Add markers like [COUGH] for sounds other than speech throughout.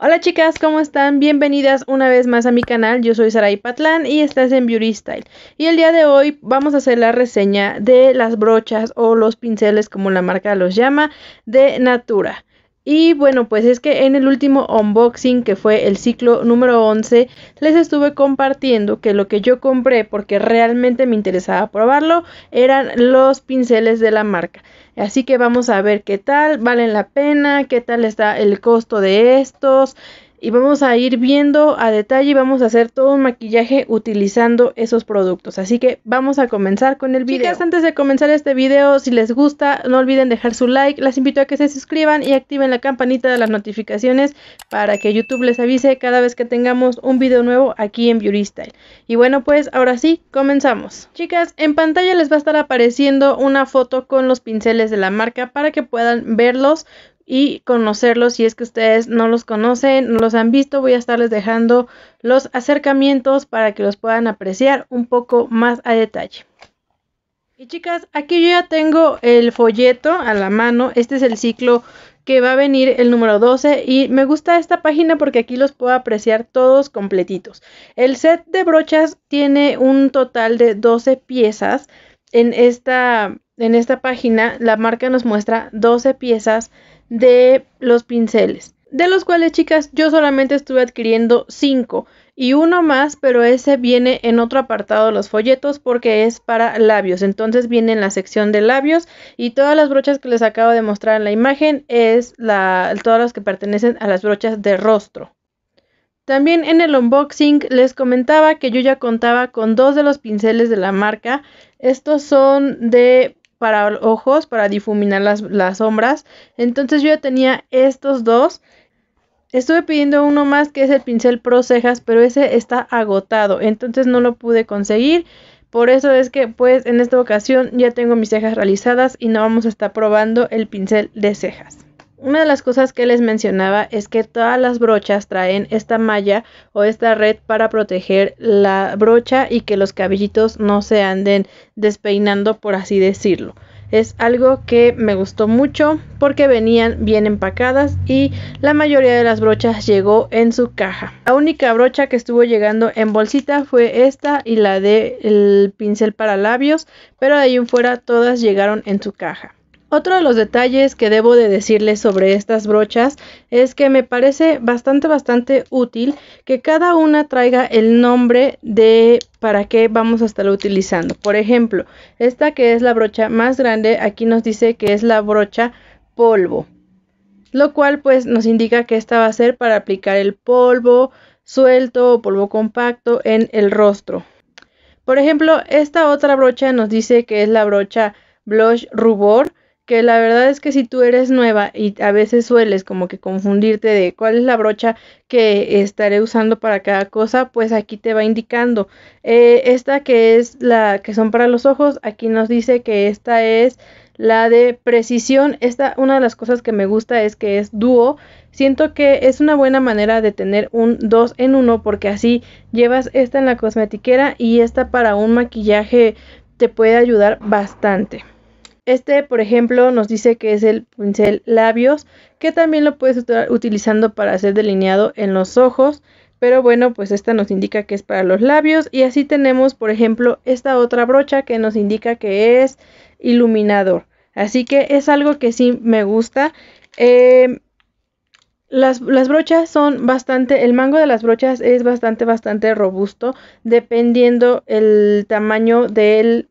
Hola chicas, ¿cómo están? Bienvenidas una vez más a mi canal. Yo soy Saray Patlán y estás en Beauty Style. Y el día de hoy vamos a hacer la reseña de las brochas o los pinceles, como la marca los llama, de Natura. Y bueno, pues es que en el último unboxing, que fue el ciclo número 11, les estuve compartiendo que lo que yo compré, porque realmente me interesaba probarlo, eran los pinceles de la marca. Así que vamos a ver qué tal, valen la pena, qué tal está el costo de estos y vamos a ir viendo a detalle y vamos a hacer todo un maquillaje utilizando esos productos. Así que vamos a comenzar con el video. Chicas, antes de comenzar este video, si les gusta, no olviden dejar su like. Las invito a que se suscriban y activen la campanita de las notificaciones para que YouTube les avise cada vez que tengamos un video nuevo aquí en Beauty Style. Y bueno, pues ahora sí, comenzamos. Chicas, en pantalla les va a estar apareciendo una foto con los pinceles de la marca para que puedan verlos y conocerlos si es que ustedes no los conocen, no los han visto, voy a estarles dejando los acercamientos para que los puedan apreciar un poco más a detalle. Y chicas, aquí yo ya tengo el folleto a la mano, este es el ciclo que va a venir el número 12 y me gusta esta página porque aquí los puedo apreciar todos completitos. El set de brochas tiene un total de 12 piezas en esta, en esta página, la marca nos muestra 12 piezas de los pinceles, de los cuales, chicas, yo solamente estuve adquiriendo 5 y uno más, pero ese viene en otro apartado de los folletos porque es para labios. Entonces viene en la sección de labios y todas las brochas que les acabo de mostrar en la imagen es la, todas las que pertenecen a las brochas de rostro. También en el unboxing les comentaba que yo ya contaba con dos de los pinceles de la marca. Estos son de para ojos, para difuminar las, sombras. Entonces yo ya tenía estos dos. Estuve pidiendo uno más que es el pincel Pro Cejas, pero ese está agotado, entonces no lo pude conseguir. Por eso es que pues en esta ocasión ya tengo mis cejas realizadas y no vamos a estar probando el pincel de cejas. Una de las cosas que les mencionaba es que todas las brochas traen esta malla o esta red para proteger la brocha y que los cabellitos no se anden despeinando, por así decirlo. Es algo que me gustó mucho porque venían bien empacadas y la mayoría de las brochas llegó en su caja. La única brocha que estuvo llegando en bolsita fue esta y la del pincel para labios, pero de ahí en fuera todas llegaron en su caja. Otro de los detalles que debo de decirles sobre estas brochas es que me parece bastante bastante útil que cada una traiga el nombre de para qué vamos a estar utilizando. Por ejemplo, esta que es la brocha más grande, aquí nos dice que es la brocha polvo, lo cual pues nos indica que esta va a ser para aplicar el polvo suelto o polvo compacto en el rostro. Por ejemplo, esta otra brocha nos dice que es la brocha blush rubor, que la verdad es que si tú eres nueva y a veces sueles como que confundirte de cuál es la brocha que estaré usando para cada cosa, pues aquí te va indicando. Eh, esta que es la que son para los ojos, aquí nos dice que esta es la de precisión, esta una de las cosas que me gusta es que es dúo. Siento que es una buena manera de tener un 2 en uno, porque así llevas esta en la cosmetiquera y esta para un maquillaje te puede ayudar bastante. Este, por ejemplo, nos dice que es el pincel labios, que también lo puedes estar utilizando para hacer delineado en los ojos, pero bueno, pues esta nos indica que es para los labios y así tenemos, por ejemplo, esta otra brocha que nos indica que es iluminador. Así que es algo que sí me gusta. Em, las, las, brochas son bastante, el mango de las brochas es bastante, bastante robusto, dependiendo el tamaño del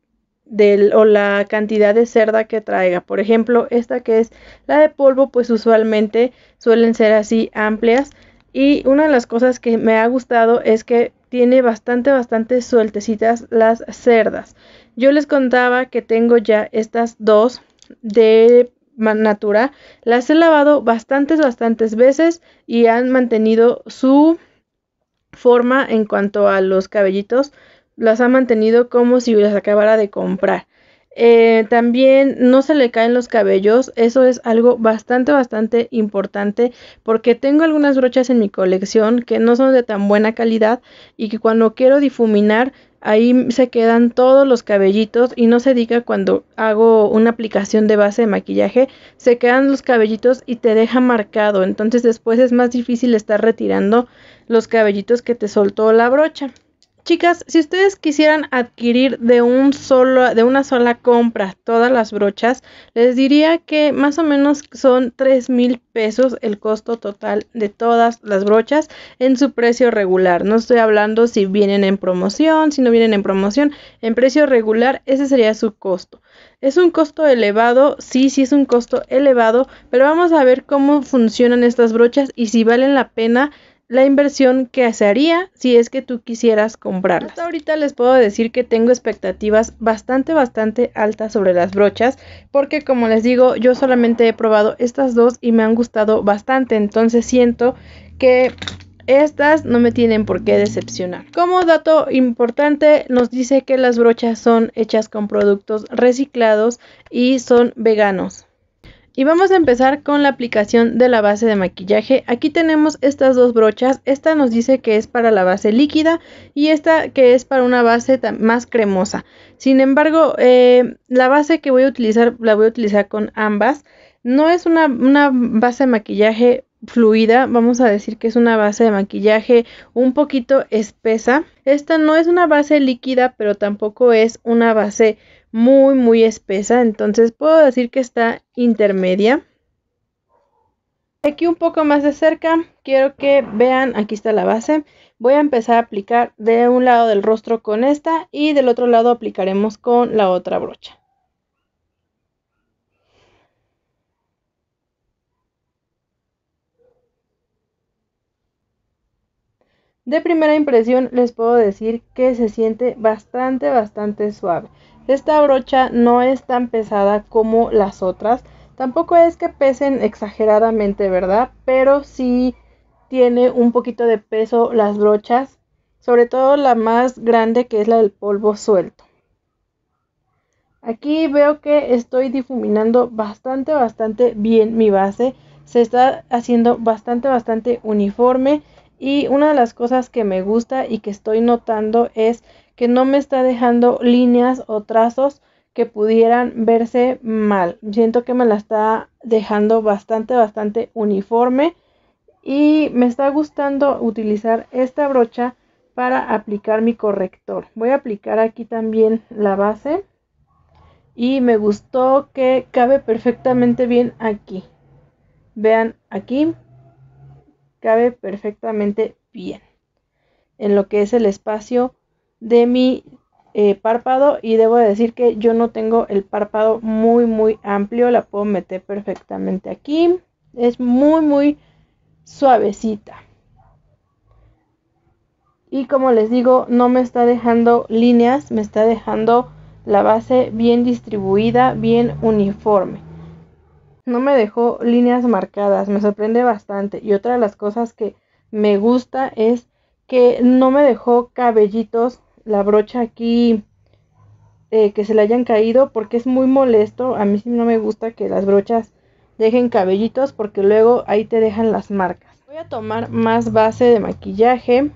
o la cantidad de cerda que traiga. Por ejemplo, esta que es la de polvo, pues usualmente suelen ser así amplias. Y una de las cosas que me ha gustado es que tiene bastante, bastante sueltecitas las cerdas. Yo les contaba que tengo ya estas dos de Natura. Las he lavado bastantes, bastantes veces y han mantenido su forma en cuanto a los cabellitos las ha mantenido como si las acabara de comprar. Eh, también no se le caen los cabellos, eso es algo bastante, bastante importante porque tengo algunas brochas en mi colección que no son de tan buena calidad y que cuando quiero difuminar ahí se quedan todos los cabellitos y no se diga cuando hago una aplicación de base de maquillaje, se quedan los cabellitos y te deja marcado, entonces después es más difícil estar retirando los cabellitos que te soltó la brocha. Chicas, si ustedes quisieran adquirir de un solo, de una sola compra todas las brochas, les diría que más o menos son $3,000 mil pesos el costo total de todas las brochas en su precio regular. No estoy hablando si vienen en promoción, si no vienen en promoción, en precio regular ese sería su costo. Es un costo elevado, sí, sí es un costo elevado, pero vamos a ver cómo funcionan estas brochas y si valen la pena la inversión que se haría si es que tú quisieras comprarlas. Hasta ahorita les puedo decir que tengo expectativas bastante, bastante altas sobre las brochas, porque como les digo, yo solamente he probado estas dos y me han gustado bastante, entonces siento que estas no me tienen por qué decepcionar. Como dato importante, nos dice que las brochas son hechas con productos reciclados y son veganos. Y vamos a empezar con la aplicación de la base de maquillaje. Aquí tenemos estas dos brochas. Esta nos dice que es para la base líquida y esta que es para una base más cremosa. Sin embargo, eh, la base que voy a utilizar la voy a utilizar con ambas. No es una, una base de maquillaje fluida, vamos a decir que es una base de maquillaje un poquito espesa. Esta no es una base líquida, pero tampoco es una base muy, muy espesa. Entonces puedo decir que está intermedia. Aquí un poco más de cerca, quiero que vean, aquí está la base. Voy a empezar a aplicar de un lado del rostro con esta y del otro lado aplicaremos con la otra brocha. De primera impresión les puedo decir que se siente bastante, bastante suave. Esta brocha no es tan pesada como las otras. Tampoco es que pesen exageradamente, ¿verdad? Pero sí tiene un poquito de peso las brochas, sobre todo la más grande que es la del polvo suelto. Aquí veo que estoy difuminando bastante, bastante bien mi base. Se está haciendo bastante, bastante uniforme. Y una de las cosas que me gusta y que estoy notando es que no me está dejando líneas o trazos que pudieran verse mal. Siento que me la está dejando bastante, bastante uniforme y me está gustando utilizar esta brocha para aplicar mi corrector. Voy a aplicar aquí también la base y me gustó que cabe perfectamente bien aquí. Vean aquí, cabe perfectamente bien en lo que es el espacio de mi eh, párpado y debo decir que yo no tengo el párpado muy muy amplio, la puedo meter perfectamente aquí, es muy muy suavecita. Y como les digo, no me está dejando líneas, me está dejando la base bien distribuida, bien uniforme. No me dejó líneas marcadas, me sorprende bastante. Y otra de las cosas que me gusta es que no me dejó cabellitos la brocha aquí eh, que se le hayan caído porque es muy molesto. A mí sí no me gusta que las brochas dejen cabellitos porque luego ahí te dejan las marcas. Voy a tomar más base de maquillaje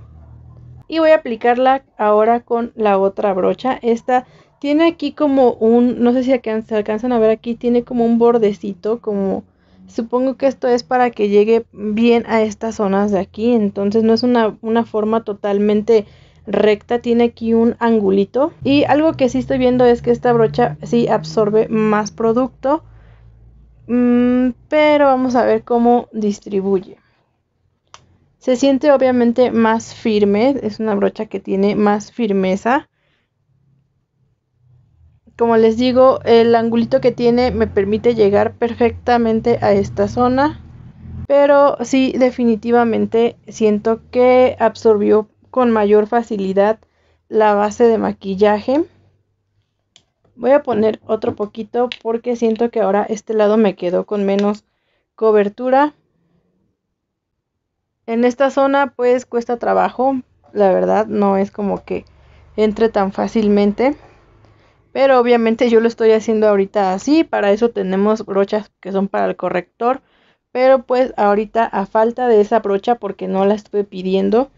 y voy a aplicarla ahora con la otra brocha. Esta tiene aquí como un, no sé si se alcanzan a ver aquí, tiene como un bordecito, como supongo que esto es para que llegue bien a estas zonas de aquí. Entonces no es una, una forma totalmente recta, tiene aquí un angulito. Y algo que sí estoy viendo es que esta brocha sí absorbe más producto, mm, pero vamos a ver cómo distribuye. Se siente obviamente más firme, es una brocha que tiene más firmeza. Como les digo, el angulito que tiene me permite llegar perfectamente a esta zona pero sí definitivamente siento que absorbió con mayor facilidad la base de maquillaje. Voy a poner otro poquito porque siento que ahora este lado me quedó con menos cobertura. En esta zona pues cuesta trabajo, la verdad no es como que entre tan fácilmente. Pero obviamente yo lo estoy haciendo ahorita así, para eso tenemos brochas que son para el corrector. Pero pues ahorita a falta de esa brocha porque no la estuve pidiendo,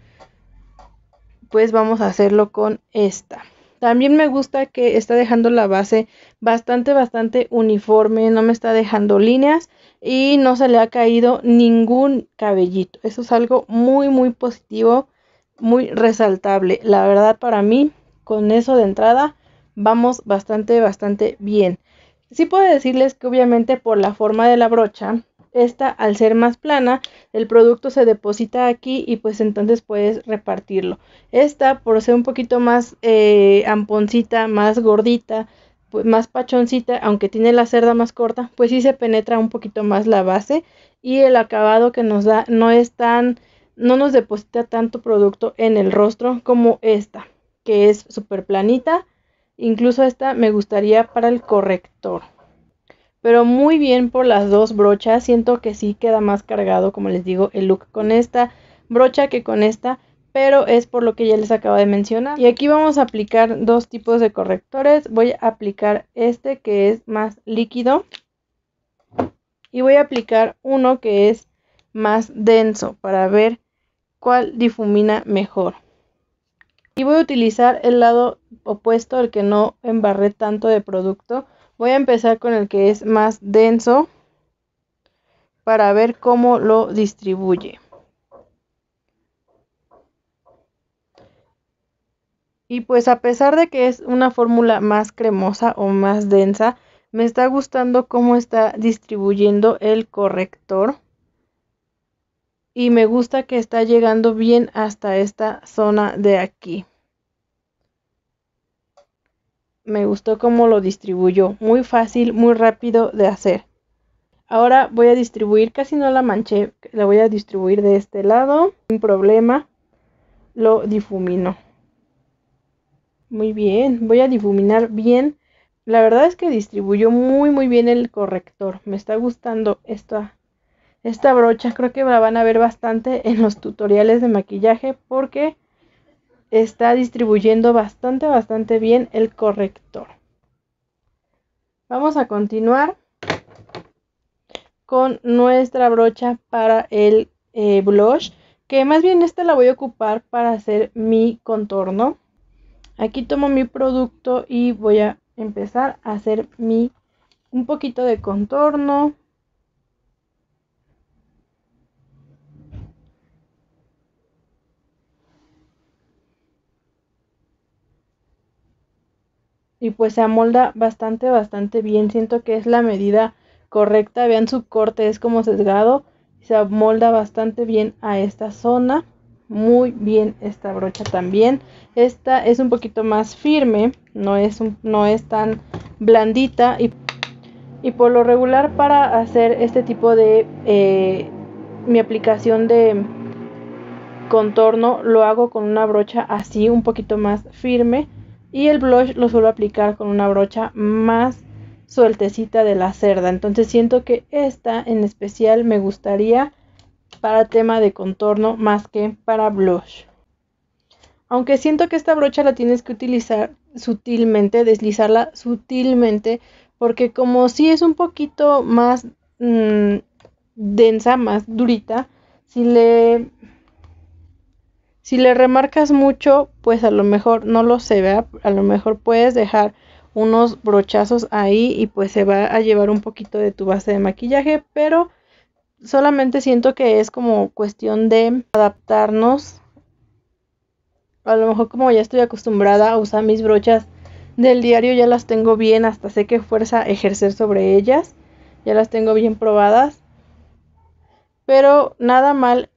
pues vamos a hacerlo con esta. También me gusta que está dejando la base bastante, bastante uniforme, no me está dejando líneas y no se le ha caído ningún cabellito. Eso es algo muy, muy positivo, muy resaltable. La verdad para mí, con eso de entrada, vamos bastante, bastante bien. Sí puedo decirles que obviamente por la forma de la brocha, esta al ser más plana, el producto se deposita aquí y pues entonces puedes repartirlo. Esta por ser un poquito más eh, amponcita, más gordita, más pachoncita, aunque tiene la cerda más corta, pues sí se penetra un poquito más la base y el acabado que nos da no es tan, no nos deposita tanto producto en el rostro como esta, que es súper planita. Incluso esta me gustaría para el corrector pero muy bien por las dos brochas. Siento que sí queda más cargado, como les digo, el look con esta brocha que con esta, pero es por lo que ya les acabo de mencionar. Y aquí vamos a aplicar dos tipos de correctores. Voy a aplicar este que es más líquido y voy a aplicar uno que es más denso para ver cuál difumina mejor. Y voy a utilizar el lado opuesto, el que no embarré tanto de producto Voy a empezar con el que es más denso para ver cómo lo distribuye. Y pues a pesar de que es una fórmula más cremosa o más densa, me está gustando cómo está distribuyendo el corrector. Y me gusta que está llegando bien hasta esta zona de aquí me gustó cómo lo distribuyó, muy fácil, muy rápido de hacer. Ahora voy a distribuir, casi no la manché, la voy a distribuir de este lado, sin problema, lo difumino. Muy bien, voy a difuminar bien. La verdad es que distribuyó muy muy bien el corrector, me está gustando esta, esta brocha, creo que la van a ver bastante en los tutoriales de maquillaje porque está distribuyendo bastante, bastante bien el corrector. Vamos a continuar con nuestra brocha para el eh, blush, que más bien esta la voy a ocupar para hacer mi contorno. Aquí tomo mi producto y voy a empezar a hacer mi un poquito de contorno, y pues se amolda bastante, bastante bien. Siento que es la medida correcta. Vean su corte, es como sesgado. Se amolda bastante bien a esta zona. Muy bien esta brocha también. Esta es un poquito más firme, no es, no es tan blandita. Y, y, por lo regular para hacer este tipo de eh, mi aplicación de contorno lo hago con una brocha así un poquito más firme y el blush lo suelo aplicar con una brocha más sueltecita de la cerda. Entonces siento que esta en especial me gustaría para tema de contorno más que para blush. Aunque siento que esta brocha la tienes que utilizar sutilmente, deslizarla sutilmente, porque como si es un poquito más mm, densa, más durita, si le si le remarcas mucho, pues a lo mejor no lo se vea, a lo mejor puedes dejar unos brochazos ahí y pues se va a llevar un poquito de tu base de maquillaje, pero solamente siento que es como cuestión de adaptarnos. A lo mejor como ya estoy acostumbrada a usar mis brochas del diario, ya las tengo bien, hasta sé qué fuerza ejercer sobre ellas, ya las tengo bien probadas. Pero nada mal,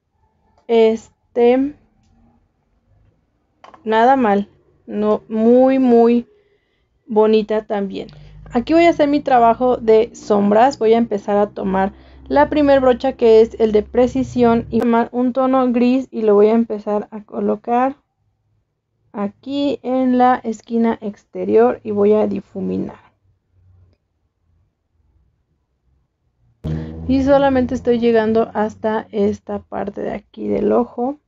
este nada mal, no, muy, muy bonita también. Aquí voy a hacer mi trabajo de sombras, voy a empezar a tomar la primer brocha que es el de precisión y tomar un tono gris y lo voy a empezar a colocar aquí en la esquina exterior y voy a difuminar. Y solamente estoy llegando hasta esta parte de aquí del ojo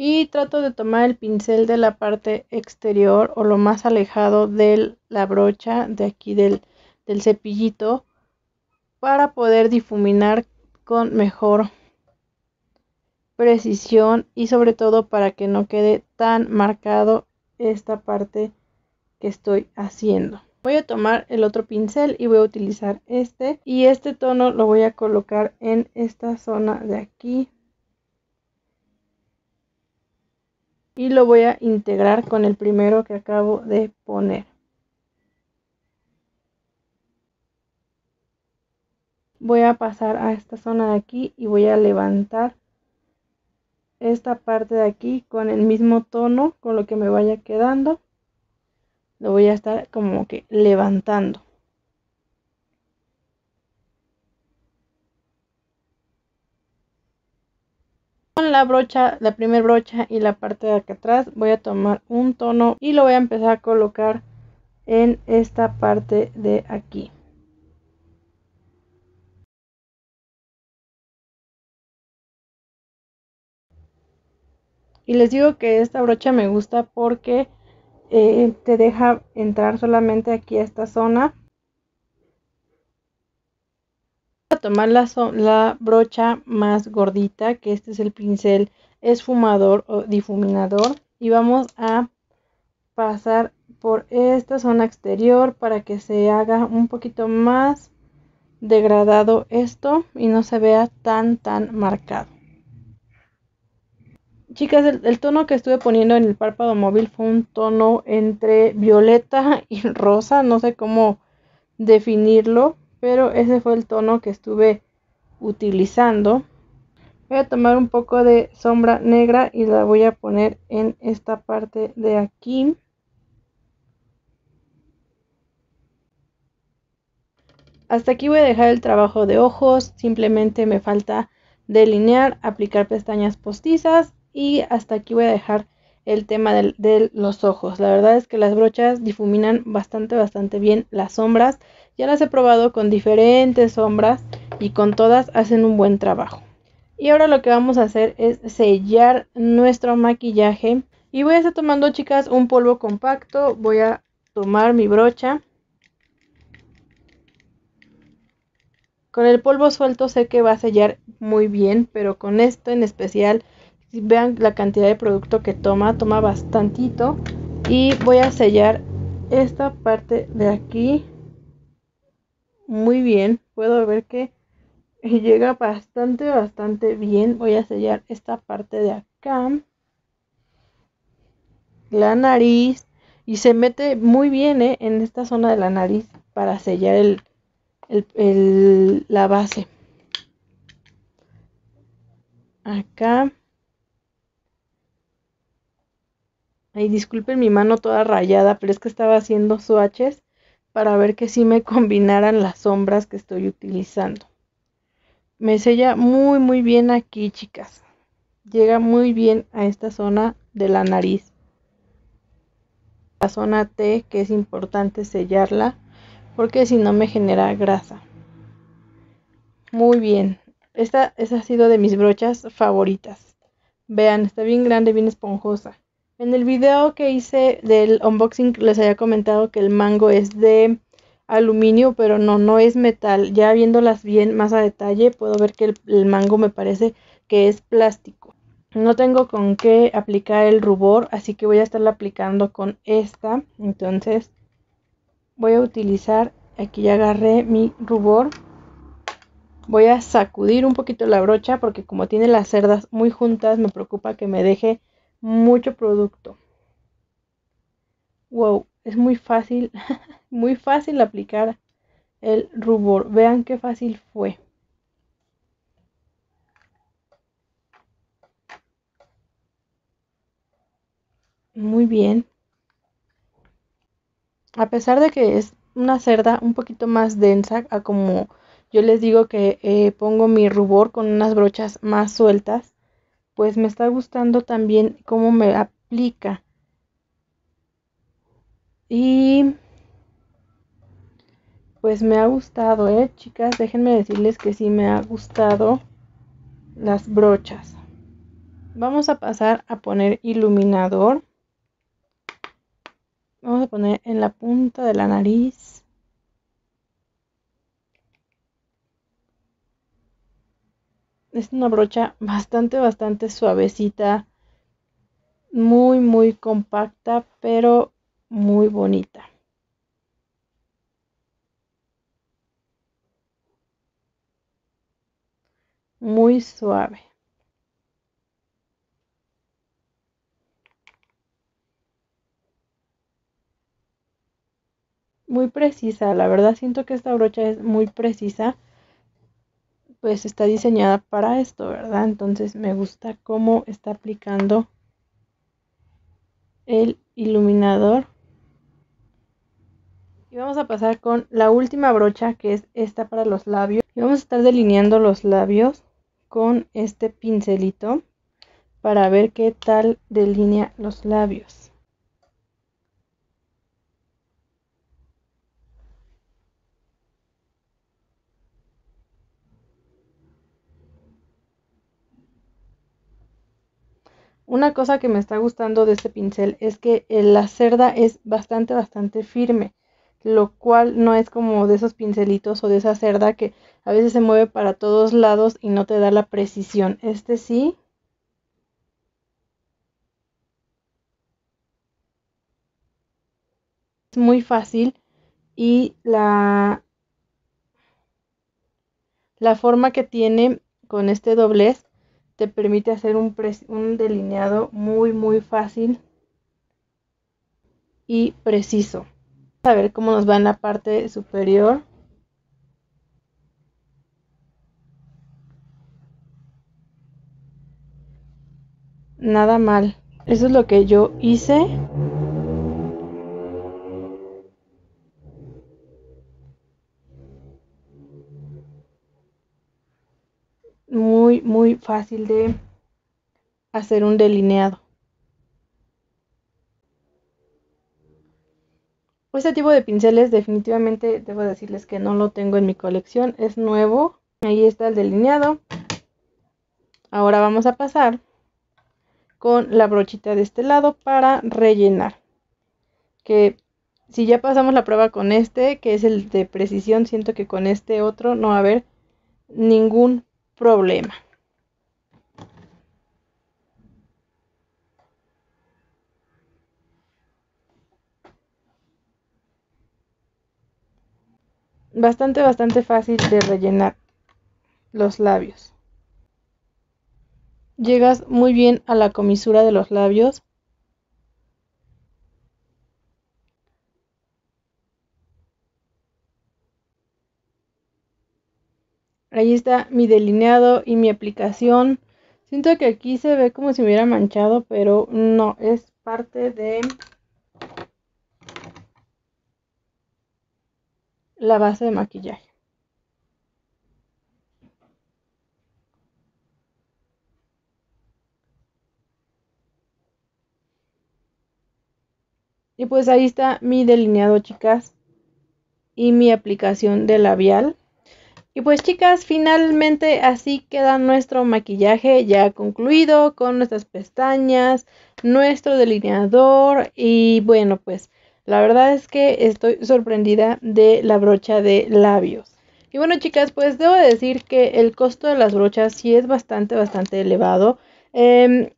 y trato de tomar el pincel de la parte exterior o lo más alejado de la brocha de aquí del, cepillito para poder difuminar con mejor precisión y sobre todo para que no quede tan marcado esta parte que estoy haciendo. Voy a tomar el otro pincel y voy a utilizar este y este tono lo voy a colocar en esta zona de aquí y lo voy a integrar con el primero que acabo de poner. Voy a pasar a esta zona de aquí y voy a levantar esta parte de aquí con el mismo tono, con lo que me vaya quedando. Lo voy a estar como que levantando. Con la brocha, la primera brocha y la parte de acá atrás voy a tomar un tono y lo voy a empezar a colocar en esta parte de aquí. Y les digo que esta brocha me gusta porque eh, te deja entrar solamente aquí a esta zona tomar la, brocha más gordita, que este es el pincel esfumador o difuminador, y vamos a pasar por esta zona exterior para que se haga un poquito más degradado esto y no se vea tan tan marcado. Chicas, el, tono que estuve poniendo en el párpado móvil fue un tono entre violeta y rosa, no sé cómo definirlo, pero ese fue el tono que estuve utilizando. Voy a tomar un poco de sombra negra y la voy a poner en esta parte de aquí. Hasta aquí voy a dejar el trabajo de ojos, simplemente me falta delinear, aplicar pestañas postizas y hasta aquí voy a dejar el tema de, los ojos. La verdad es que las brochas difuminan bastante, bastante bien las sombras ya las he probado con diferentes sombras y con todas hacen un buen trabajo. Y ahora lo que vamos a hacer es sellar nuestro maquillaje. Y voy a estar tomando, chicas, un polvo compacto. Voy a tomar mi brocha. Con el polvo suelto sé que va a sellar muy bien, pero con esto en especial, si vean la cantidad de producto que toma, toma bastantito. Y voy a sellar esta parte de aquí muy bien. Puedo ver que llega bastante, bastante bien. Voy a sellar esta parte de acá. La nariz. Y se mete muy bien eh, en esta zona de la nariz para sellar el, la base. Acá. Ay, disculpen mi mano toda rayada, pero es que estaba haciendo swatches para ver que sí me [LAUGHS] combinaran las sombras que estoy utilizando. Me sella muy muy bien aquí, chicas. Llega muy bien a esta zona de la nariz. La zona T que es importante sellarla porque si no me genera grasa. Muy bien. Esta, esta ha sido de mis brochas favoritas. Vean, está bien grande, bien esponjosa. En el video que hice del unboxing les había comentado que el mango es de aluminio, pero no, no es metal. Ya viéndolas bien más a detalle, puedo ver que el, mango me parece que es plástico. No tengo con qué aplicar el rubor, así que voy a estarla aplicando con esta. Entonces voy a utilizar, aquí ya agarré mi rubor. Voy a sacudir un poquito la brocha porque como tiene las cerdas muy juntas, me preocupa que me deje mucho producto. Wow, es muy fácil, [LAUGHS] muy fácil aplicar el rubor. Vean qué fácil fue. Muy bien. A pesar de que es una cerda un poquito más densa a como yo les digo que eh, pongo mi rubor con unas brochas más sueltas, pues me está gustando también cómo me aplica. Y pues me ha gustado, ¿eh? Chicas, déjenme decirles que sí me ha gustado las brochas. Vamos a pasar a poner iluminador. Vamos a poner en la punta de la nariz. es una brocha bastante, bastante suavecita, muy, muy compacta, pero muy bonita. Muy suave. Muy precisa, la verdad siento que esta brocha es muy precisa pues está diseñada para esto, ¿verdad? Entonces me gusta cómo está aplicando el iluminador. Y vamos a pasar con la última brocha que es esta para los labios. Y vamos a estar delineando los labios con este pincelito para ver qué tal delinea los labios. Una cosa que me está gustando de este pincel es que la cerda es bastante, bastante firme, lo cual no es como de esos pincelitos o de esa cerda que a veces se mueve para todos lados y no te da la precisión. Este sí. Es muy fácil y la, la forma que tiene con este doblez te permite hacer un, delineado muy, muy fácil y preciso. A ver cómo nos va en la parte superior. Nada mal. Eso es lo que yo hice. muy, muy fácil de hacer un delineado. Este tipo de pinceles definitivamente debo decirles que no lo tengo en mi colección, es nuevo. Ahí está el delineado. Ahora vamos a pasar con la brochita de este lado para rellenar. Que si ya pasamos la prueba con este, que es el de precisión, siento que con este otro no va a haber ningún problema bastante, bastante fácil de rellenar los labios. Llegas muy bien a la comisura de los labios Ahí está mi delineado y mi aplicación. Siento que aquí se ve como si me hubiera manchado, pero no, es parte de la base de maquillaje. Y pues ahí está mi delineado, chicas, y mi aplicación de labial. Y pues chicas, finalmente así queda nuestro maquillaje ya concluido con nuestras pestañas, nuestro delineador y bueno pues la verdad es que estoy sorprendida de la brocha de labios. Y bueno chicas, pues debo decir que el costo de las brochas sí es bastante, bastante elevado. Em,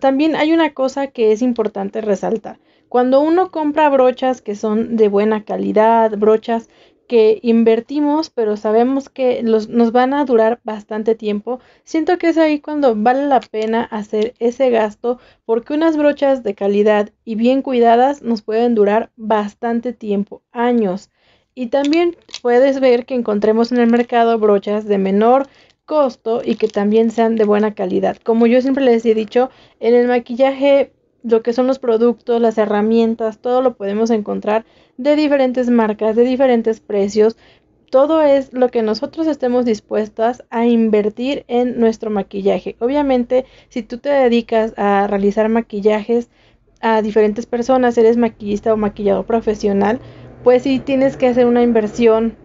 también hay una cosa que es importante resaltar. Cuando uno compra brochas que son de buena calidad, brochas que invertimos, pero sabemos que nos van a durar bastante tiempo. Siento que es ahí cuando vale la pena hacer ese gasto porque unas brochas de calidad y bien cuidadas nos pueden durar bastante tiempo, años. Y también puedes ver que encontremos en el mercado brochas de menor costo y que también sean de buena calidad. Como yo siempre les he dicho, en el maquillaje lo que son los productos, las herramientas, todo lo podemos encontrar de diferentes marcas, de diferentes precios. Todo es lo que nosotros estemos dispuestas a invertir en nuestro maquillaje. Obviamente, si tú te dedicas a realizar maquillajes a diferentes personas, eres maquillista o maquillador profesional, pues sí tienes que hacer una inversión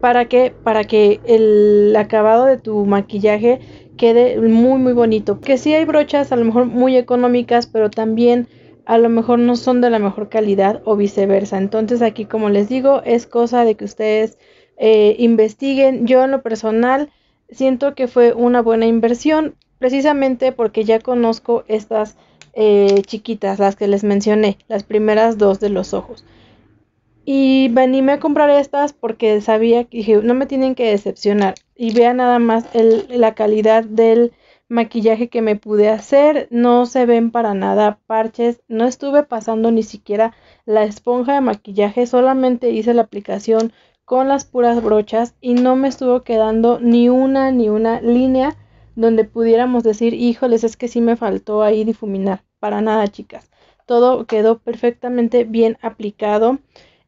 para que para que el acabado de tu maquillaje quede muy muy bonito. Que si hay brochas a lo mejor muy económicas, pero también a lo mejor no son de la mejor calidad o viceversa. Entonces aquí como les digo es cosa de que ustedes eh, investiguen. Yo en lo personal siento que fue una buena inversión precisamente porque ya conozco estas eh, chiquitas, las que les mencioné, las primeras dos de los ojos. Y veníme a comprar estas porque sabía que no me tienen que decepcionar. Y vea nada más la calidad del maquillaje que me pude hacer. No se ven para nada parches. No estuve pasando ni siquiera la esponja de maquillaje. Solamente hice la aplicación con las puras brochas y no me estuvo quedando ni una ni una línea donde pudiéramos decir, híjoles, es que sí me faltó ahí difuminar. Para nada, chicas. Todo quedó perfectamente bien aplicado.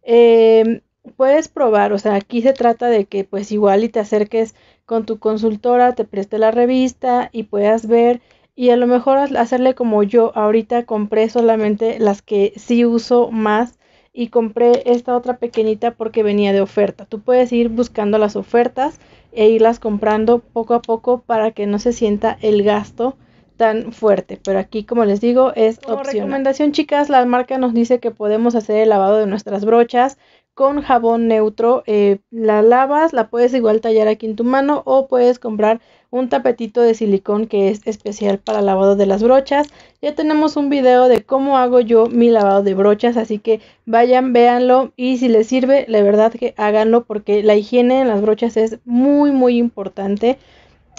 Em, puedes probar, o sea, aquí se trata de que pues igual y te acerques con tu consultora, te preste la revista y puedas ver y a lo mejor hacerle como yo, ahorita compré solamente las que sí uso más y compré esta otra pequeñita porque venía de oferta. Tú puedes ir buscando las ofertas e irlas comprando poco a poco para que no se sienta el gasto tan fuerte, pero aquí como les digo es opción recomendación chicas, la marca nos dice que podemos hacer el lavado de nuestras brochas con jabón neutro, eh, la lavas, la puedes igual tallar aquí en tu mano o puedes comprar un tapetito de silicón que es especial para lavado de las brochas. Ya tenemos un video de cómo hago yo mi lavado de brochas, así que vayan, véanlo y si les sirve, la verdad que háganlo porque la higiene en las brochas es muy muy importante.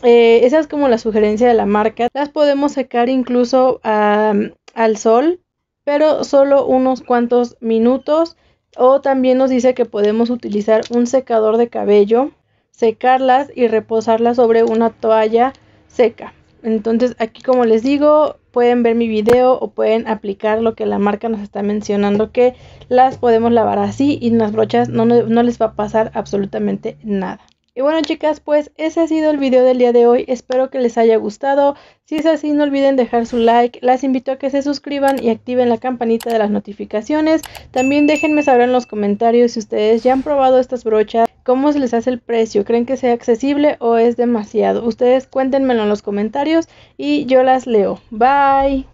Eh, esa es como la sugerencia de la marca. Las podemos secar incluso al sol, pero solo unos cuantos minutos. O también nos dice que podemos utilizar un secador de cabello, secarlas y reposarlas sobre una toalla seca. Entonces aquí como les digo, pueden ver mi video o pueden aplicar lo que la marca nos está mencionando, que las podemos lavar así y las brochas no les va a pasar absolutamente nada. Y bueno chicas, pues ese ha sido el video del día de hoy. Espero que les haya gustado. Si es así, no olviden dejar su like. Las invito a que se suscriban y activen la campanita de las notificaciones. También déjenme saber en los comentarios si ustedes ya han probado estas brochas. ¿Cómo se les hace el precio? ¿Creen que sea accesible o es demasiado? Ustedes cuéntenmelo en los comentarios y yo las leo. Bye.